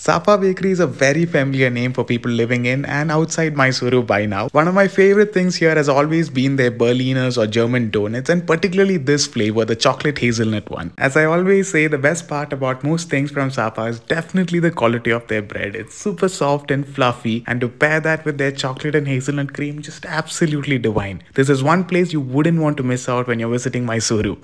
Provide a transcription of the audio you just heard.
Sapa Bakery is a very familiar name for people living in and outside Mysuru by now. One of my favorite things here has always been their Berliners or German donuts and particularly this flavor, the chocolate hazelnut one. As I always say, the best part about most things from Sapa is definitely the quality of their bread. It's super soft and fluffy and to pair that with their chocolate and hazelnut cream, just absolutely divine. This is one place you wouldn't want to miss out when you're visiting Mysuru.